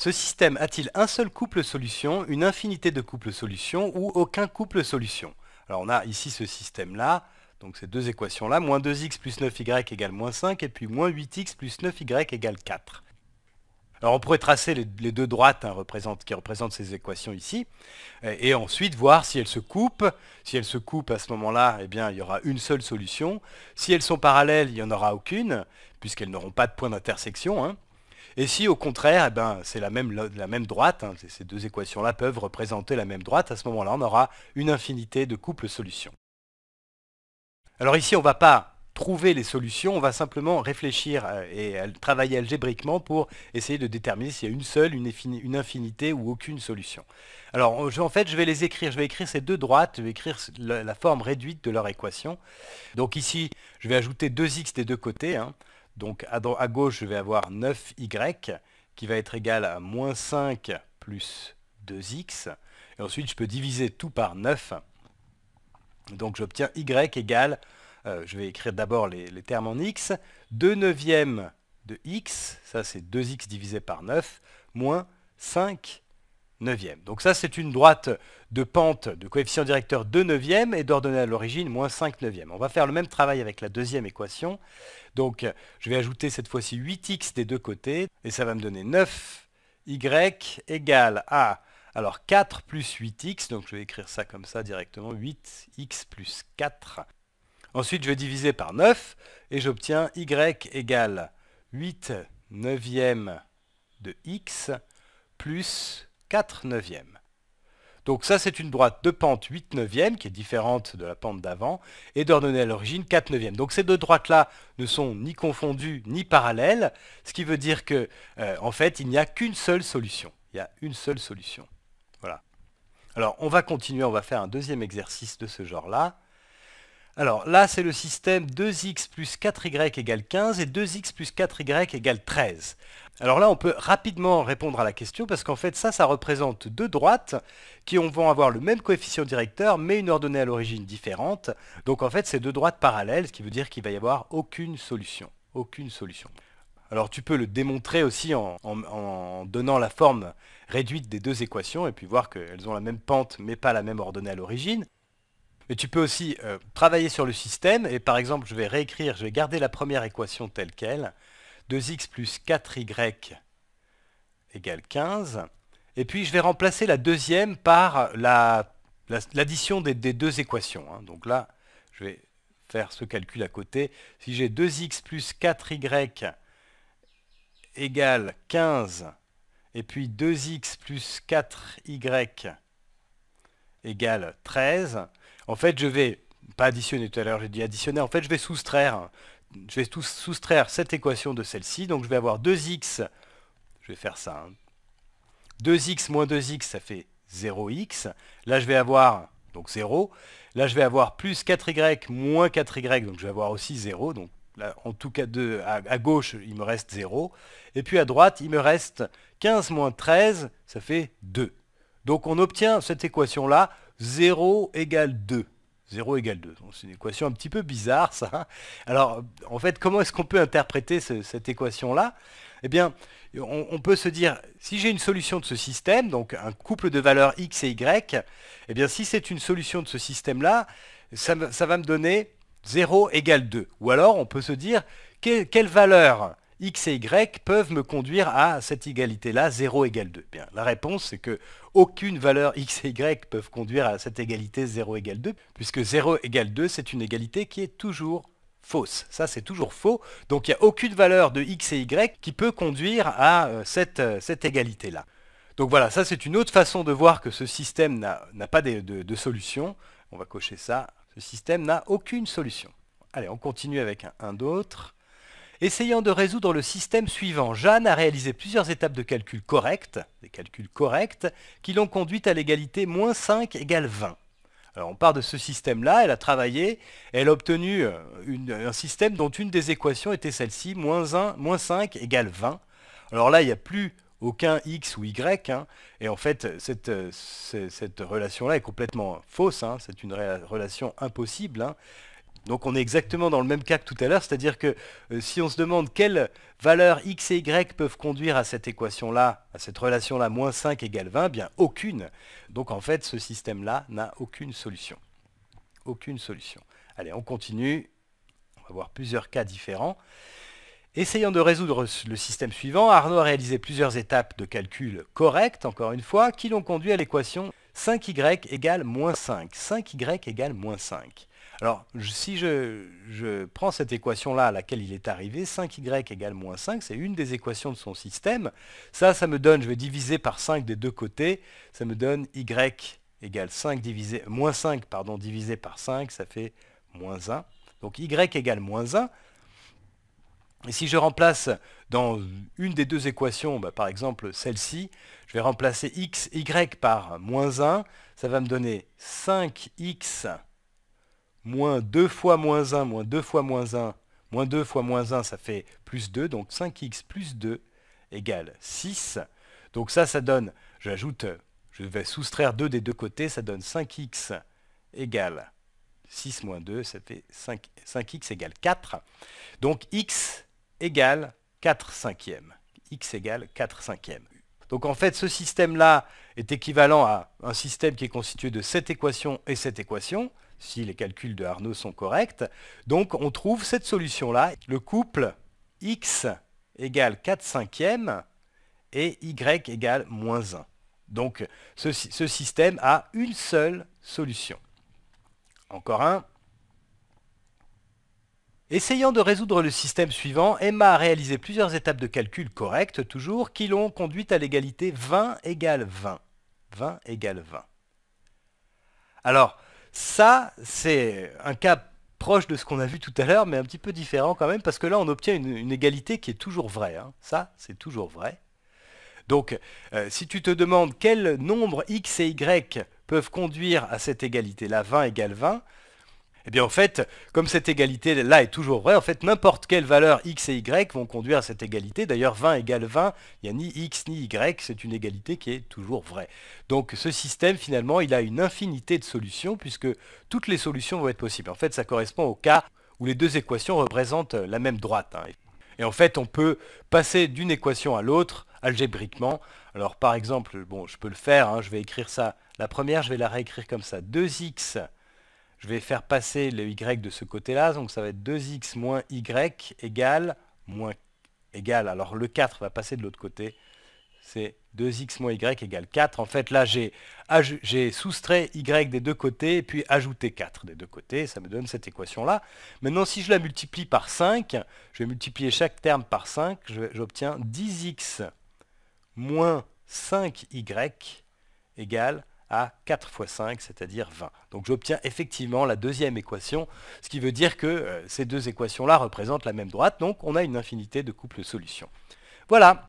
Ce système a-t-il un seul couple solution, une infinité de couples solutions ou aucun couple solution Alors on a ici ce système-là, donc ces deux équations-là, moins 2x plus 9y égale moins 5, et puis moins 8x plus 9y égale 4. Alors on pourrait tracer les, deux droites hein, qui représentent ces équations ici, et, ensuite voir si elles se coupent. Si elles se coupent à ce moment-là, eh bien il y aura une seule solution. Si elles sont parallèles, il n'y en aura aucune, puisqu'elles n'auront pas de point d'intersection. Hein. Et si au contraire, eh ben, c'est la même, droite, hein, ces deux équations-là peuvent représenter la même droite, à ce moment-là, on aura une infinité de couples solutions. Alors ici, on ne va pas trouver les solutions, on va simplement réfléchir euh, et euh, travailler algébriquement pour essayer de déterminer s'il y a une seule, une, infinité ou aucune solution. Alors en fait je vais les écrire, je vais écrire ces deux droites, je vais écrire la, forme réduite de leur équation. Donc ici je vais ajouter 2x des deux côtés, hein. Donc à, gauche, je vais avoir 9y qui va être égal à moins 5 plus 2x. Et ensuite, je peux diviser tout par 9. Donc j'obtiens y égale, euh, je vais écrire d'abord les, les, termes en x, 2 neuvième de x, ça c'est 2x divisé par 9, moins 5 donc ça, c'est une droite de pente de coefficient directeur 2 neuvième et d'ordonnée à l'origine moins 5 neuvième. On va faire le même travail avec la deuxième équation. Donc je vais ajouter cette fois-ci 8x des deux côtés et ça va me donner 9y égale à... Alors 4 plus 8x, donc je vais écrire ça comme ça directement, 8x plus 4. Ensuite, je vais diviser par 9 et j'obtiens y égale 8 neuvième de x plus 4 neuvièmes. Donc ça, c'est une droite de pente 8 neuvièmes, qui est différente de la pente d'avant, et d'ordonnée à l'origine 4 neuvièmes. Donc ces deux droites-là ne sont ni confondues ni parallèles, ce qui veut dire que, euh, en fait, il n'y a qu'une seule solution. Il y a une seule solution. Voilà. Alors, on va continuer, on va faire un deuxième exercice de ce genre-là. Alors là, c'est le système 2x plus 4y égale 15 et 2x plus 4y égale 13. Alors là, on peut rapidement répondre à la question parce qu'en fait, ça, ça représente deux droites qui vont avoir le même coefficient directeur mais une ordonnée à l'origine différente. Donc en fait, c'est deux droites parallèles, ce qui veut dire qu'il va y avoir aucune solution. Aucune solution. Alors tu peux le démontrer aussi en, en, donnant la forme réduite des deux équations et puis voir qu'elles ont la même pente mais pas la même ordonnée à l'origine. Mais tu peux aussi euh, travailler sur le système, et par exemple, je vais réécrire, je vais garder la première équation telle qu'elle, 2x plus 4y égale 15, et puis je vais remplacer la deuxième par l'addition des, deux équations. Hein. Donc là, je vais faire ce calcul à côté. Si j'ai 2x plus 4y égale 15, et puis 2x plus 4y égale 13, en fait, je vais, pas additionner tout à l'heure, j'ai dit additionner, en fait, je vais soustraire, je vais soustraire cette équation de celle-ci. Donc, je vais avoir 2x, je vais faire ça, 2x hein. moins 2x, ça fait 0x. Là, je vais avoir donc 0. Là, je vais avoir plus 4y moins 4y, donc je vais avoir aussi 0. Donc là, en tout cas, à, gauche, il me reste 0. Et puis à droite, il me reste 15 moins 13, ça fait 2. Donc on obtient cette équation-là 0 égale 2. 0 égale 2. C'est une équation un petit peu bizarre, ça. Hein. Alors, en fait, comment est-ce qu'on peut interpréter cette équation-là Eh bien, on, peut se dire, si j'ai une solution de ce système, donc un couple de valeurs x et y, eh bien, si c'est une solution de ce système-là, ça, va me donner 0 égale 2. Ou alors, on peut se dire, quelle valeur x et y peuvent me conduire à cette égalité-là, 0 égale 2 Bien, la réponse, c'est que aucune valeur x et y peuvent conduire à cette égalité 0 égale 2, puisque 0 égale 2, c'est une égalité qui est toujours fausse. Ça, c'est toujours faux. Donc, il n'y a aucune valeur de x et y qui peut conduire à euh, euh, cette, égalité-là. Donc voilà, ça c'est une autre façon de voir que ce système n'a pas de, solution. On va cocher ça. Ce système n'a aucune solution. Allez, on continue avec un, un essayant de résoudre le système suivant. Jeanne a réalisé plusieurs étapes de calcul correctes, des calculs corrects, qui l'ont conduite à l'égalité moins 5 égale 20. Alors on part de ce système-là, elle a travaillé, elle a obtenu euh, un système dont une des équations était celle-ci, moins, 1, moins 5 égale 20. Alors là, il n'y a plus aucun x ou y, hein, et en fait, euh, cette, relation-là est complètement fausse, hein. c'est une relation impossible. Hein. Donc on est exactement dans le même cas que tout à l'heure, c'est-à-dire que euh, si on se demande quelles valeurs x et y peuvent conduire à cette équation-là, à cette relation-là, moins 5 égale 20, bien aucune. Donc en fait, ce système-là n'a aucune solution. Aucune solution. Allez, on continue. On va voir plusieurs cas différents. Essayons de résoudre le système suivant, Arnaud a réalisé plusieurs étapes de calcul correctes, encore une fois, qui l'ont conduit à l'équation 5y égale moins 5. 5y égale moins 5. Alors, si je, prends cette équation-là à laquelle il est arrivé, 5y égale moins 5, c'est une des équations de son système. Ça, ça me donne, je vais diviser par 5 des deux côtés, ça me donne y égale 5 divisé, moins 5, pardon, divisé par 5, ça fait moins 1. Donc y égale moins 1. Et si je remplace dans une des deux équations, bah, par exemple celle-ci, je vais remplacer x, y par moins 1, ça va me donner 5x moins 2 fois moins 1, moins 2 fois moins 1, moins 2 fois moins 1, ça fait plus 2, donc 5x plus 2 égale 6. Donc ça, ça donne, j'ajoute, je vais soustraire 2 des deux côtés, ça donne 5x égale 6 moins 2, ça fait 5, x égale 4. Donc x égale 4 cinquièmes. x égale 4 cinquièmes. Donc en fait, ce système-là est équivalent à un système qui est constitué de cette équation et cette équation si les calculs de Arnaud sont corrects. Donc on trouve cette solution-là, le couple x égale 4 cinquièmes et y égale moins 1. Donc ce, ce système a une seule solution. Encore un. Essayant de résoudre le système suivant, Emma a réalisé plusieurs étapes de calcul correctes, toujours, qui l'ont conduite à l'égalité 20 égale 20. 20 égale 20. Alors, ça, c'est un cas proche de ce qu'on a vu tout à l'heure, mais un petit peu différent quand même, parce que là, on obtient une, égalité qui est toujours vraie. Hein. Ça, c'est toujours vrai. Donc, euh, si tu te demandes quel nombre x et y peuvent conduire à cette égalité-là, 20 égale 20, eh bien, en fait, comme cette égalité-là est toujours vraie, en fait, n'importe quelle valeur x et y vont conduire à cette égalité. D'ailleurs, 20 égale 20, il n'y a ni x ni y, c'est une égalité qui est toujours vraie. Donc, ce système, finalement, il a une infinité de solutions, puisque toutes les solutions vont être possibles. En fait, ça correspond au cas où les deux équations représentent euh, la même droite. Hein. Et en fait, on peut passer d'une équation à l'autre algébriquement. Alors, par exemple, bon, je peux le faire, hein, je vais écrire ça. La première, je vais la réécrire comme ça. 2x je vais faire passer le y de ce côté-là, donc ça va être 2x moins y égale moins alors le 4 va passer de l'autre côté, c'est 2x moins y égale 4. En fait, là, j'ai soustrait y des deux côtés, et puis ajouté 4 des deux côtés, ça me donne cette équation-là. Maintenant, si je la multiplie par 5, je vais multiplier chaque terme par 5, j'obtiens 10x moins 5y égale à 4 fois 5, c'est-à-dire 20. Donc j'obtiens effectivement la deuxième équation, ce qui veut dire que euh, ces deux équations-là représentent la même droite, donc on a une infinité de couples solutions. Voilà,